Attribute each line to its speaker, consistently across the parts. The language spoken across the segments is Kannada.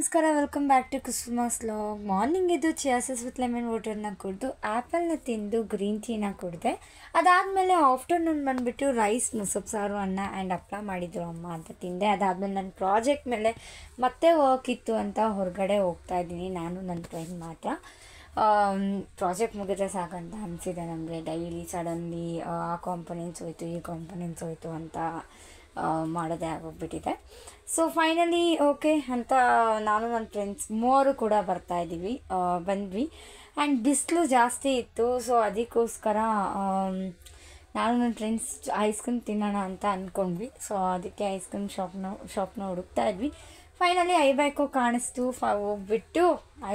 Speaker 1: ನಮಸ್ಕಾರ welcome back to Christmas log morning ಇದು ಚಿಯಾಸಸ್ ವಿತ್ ಲೆಮನ್ ವಾಟರ್ನ ಕುಡಿದು ಆ್ಯಪಲ್ನ ತಿಂದು ಗ್ರೀನ್ ಟೀನ ಕುಡಿದೆ ಅದಾದಮೇಲೆ ಆಫ್ಟರ್ನೂನ್ ಬಂದುಬಿಟ್ಟು ರೈಸ್ ಮುಸಬ್ ಸಾರು ಅನ್ನ ಆ್ಯಂಡ್ ಹಪ್ಪಳ ಮಾಡಿದ್ರು ಅಮ್ಮ ಅಂತ ತಿಂದೆ ಅದಾದಮೇಲೆ ನನ್ನ ಪ್ರಾಜೆಕ್ಟ್ ಮೇಲೆ ಮತ್ತೆ ವರ್ಕ್ ಇತ್ತು ಅಂತ ಹೊರಗಡೆ ಹೋಗ್ತಾ ಇದ್ದೀನಿ ನಾನು ನನ್ನ ಫ್ರೆಂಡ್ ಮಾತ್ರ ಪ್ರಾಜೆಕ್ಟ್ ಮುಗಿದ್ರೆ ಸಾಕಂತ ಅನಿಸಿದೆ ನಮಗೆ ಡೈಲಿ ಸಡನ್ಲಿ ಆ ಕಾಂಪೊನೆಂಟ್ಸ್ ಹೋಯಿತು ಈ ಕಾಂಪೊನೆಂಟ್ಸ್ ಹೋಯಿತು ಅಂತ ಮಾಡೋದೇ ಆಗೋಗ್ಬಿಟ್ಟಿದೆ ಸೊ ಫೈನಲಿ ಓಕೆ ಅಂತ ನಾನು ನನ್ನ ಫ್ರೆಂಡ್ಸ್ ಮೂವರು ಕೂಡ ಬರ್ತಾಯಿದ್ದೀವಿ ಬಂದ್ವಿ ಆ್ಯಂಡ್ ಬಿಸಿಲು ಜಾಸ್ತಿ ಇತ್ತು ಸೊ ಅದಕ್ಕೋಸ್ಕರ ನಾನು ನನ್ನ ಫ್ರೆಂಡ್ಸ್ ಐಸ್ ಕ್ರೀಮ್ ತಿನ್ನೋಣ ಅಂತ ಅಂದ್ಕೊಂಡ್ವಿ ಸೊ ಅದಕ್ಕೆ ಐಸ್ ಕ್ರೀಮ್ ಶಾಪ್ನ ಶಾಪ್ನ ಹುಡುಕ್ತಾ ಇದ್ವಿ ಫೈನಲಿ ಬ್ಯಾಕು ಕಾಣಿಸ್ತು ಫ ಹೋಗ್ಬಿಟ್ಟು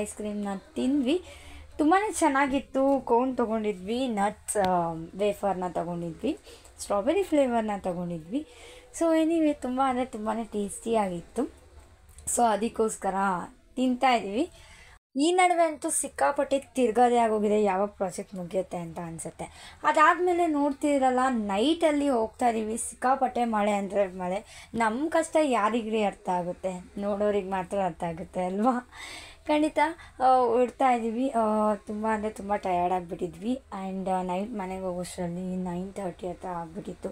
Speaker 1: ಐಸ್ ಕ್ರೀಮ್ನ ತಿಂದ್ವಿ ತುಂಬಾ ಚೆನ್ನಾಗಿತ್ತು ಕೋನ್ ತೊಗೊಂಡಿದ್ವಿ ನಟ್ಸ್ ವೇಫರ್ನ ತೊಗೊಂಡಿದ್ವಿ ಸ್ಟ್ರಾಬೆರಿ ಫ್ಲೇವರ್ನ ತೊಗೊಂಡಿದ್ವಿ ಸೊ ಏನಿವೆ ತುಂಬ ಅಂದರೆ ತುಂಬಾ ಟೇಸ್ಟಿಯಾಗಿತ್ತು ಸೊ ಅದಕ್ಕೋಸ್ಕರ ತಿಂತಾ ಈ ನಡುವೆ ಅಂತೂ ಸಿಕ್ಕಾಪಟ್ಟೆ ತಿರ್ಗೋದೇ ಆಗೋಗಿದೆ ಯಾವ ಪ್ರಾಜೆಕ್ಟ್ ಮುಗಿಯುತ್ತೆ ಅಂತ ಅನಿಸುತ್ತೆ ಅದಾದಮೇಲೆ ನೋಡ್ತಿರಲ್ಲ ನೈಟಲ್ಲಿ ಹೋಗ್ತಾ ಇದ್ದೀವಿ ಸಿಕ್ಕಾಪಟ್ಟೆ ಮಳೆ ಅಂದರೆ ಮಳೆ ನಮ್ಮ ಕಷ್ಟ ಯಾರಿಗ್ರಿ ಅರ್ಥ ಆಗುತ್ತೆ ನೋಡೋರಿಗೆ ಮಾತ್ರ ಅರ್ಥ ಆಗುತ್ತೆ ಅಲ್ವಾ ಖಂಡಿತ ಇಡ್ತಾ ಇದ್ದೀವಿ ತುಂಬ ಅಂದರೆ ತುಂಬ ಟಯರ್ಡ್ ಆಗಿಬಿಟ್ಟಿದ್ವಿ ಆ್ಯಂಡ್ ನೈಟ್ ಮನೆಗೆ ಹೋಗೋಷ್ಟರಲ್ಲಿ ನೈನ್ ಥರ್ಟಿ ಹತ್ರ ಆಗಿಬಿಟ್ಟಿತ್ತು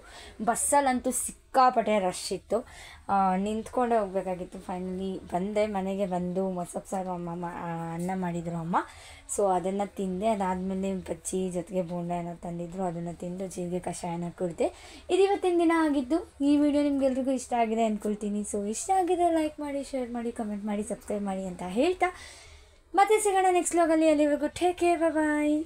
Speaker 1: ಬಸ್ಸಲ್ಲಂತೂ ಸಿಕ್ ಸಿಕ್ಕಾಪಟ್ಟೆ ರಶ್ ಇತ್ತು ನಿಂತ್ಕೊಂಡೆ ಹೋಗ್ಬೇಕಾಗಿತ್ತು ಫೈನಲಿ ಬಂದೆ ಮನೆಗೆ ಬಂದು ಮೊಸಪ್ ಸಾರು ಅಮ್ಮ ಅನ್ನ ಮಾಡಿದರು ಅಮ್ಮ ಸೊ ಅದನ್ನು ತಿಂದೆ ಅದಾದಮೇಲೆ ಪಚ್ಚಿ ಜೊತೆಗೆ ಏನೋ ತಂದಿದ್ರು ಅದನ್ನು ತಿಂದು ಜೀರಿಗೆ ಕಷಾಯನ ಕುಡಿದೆ ಇದು ಇವತ್ತಿನ ದಿನ ಆಗಿದ್ದು ಈ ವಿಡಿಯೋ ನಿಮ್ಗೆಲ್ರಿಗೂ ಇಷ್ಟ ಆಗಿದೆ ಅಂದ್ಕೊಳ್ತೀನಿ ಸೊ ಇಷ್ಟ ಆಗಿದೆ ಲೈಕ್ ಮಾಡಿ ಶೇರ್ ಮಾಡಿ ಕಮೆಂಟ್ ಮಾಡಿ ಸಬ್ಸ್ಕ್ರೈಬ್ ಮಾಡಿ ಅಂತ ಹೇಳ್ತಾ ಮತ್ತೆ ಸಿಗೋಣ ನೆಕ್ಸ್ಟ್ ಲಾಗಲ್ಲಿ ಅಲ್ಲಿವರೆಗೂ ಟೇಕ್ ಕೇರ್ ಬಾಯ್